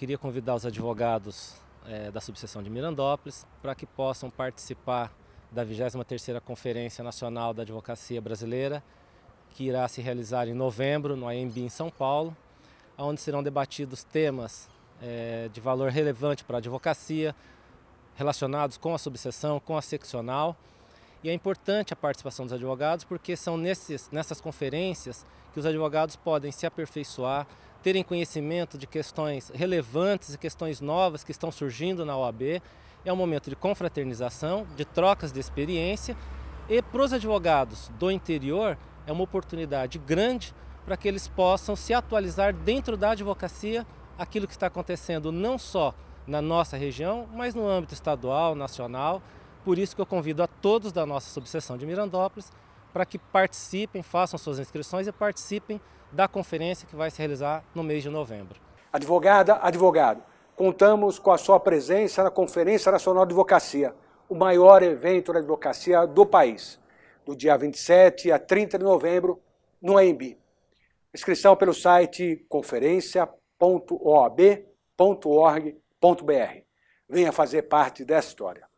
queria convidar os advogados é, da subseção de Mirandópolis para que possam participar da 23ª Conferência Nacional da Advocacia Brasileira, que irá se realizar em novembro no AMB em São Paulo, onde serão debatidos temas é, de valor relevante para a advocacia, relacionados com a subseção, com a seccional. E é importante a participação dos advogados porque são nesses, nessas conferências que os advogados podem se aperfeiçoar, terem conhecimento de questões relevantes e questões novas que estão surgindo na OAB. É um momento de confraternização, de trocas de experiência e para os advogados do interior é uma oportunidade grande para que eles possam se atualizar dentro da advocacia aquilo que está acontecendo não só na nossa região, mas no âmbito estadual, nacional. Por isso que eu convido a todos da nossa subseção de Mirandópolis para que participem, façam suas inscrições e participem da conferência que vai se realizar no mês de novembro. Advogada, advogado, contamos com a sua presença na Conferência Nacional de Advocacia, o maior evento da advocacia do país, do dia 27 a 30 de novembro, no AMB. Inscrição pelo site conferência.oab.org.br. Venha fazer parte dessa história.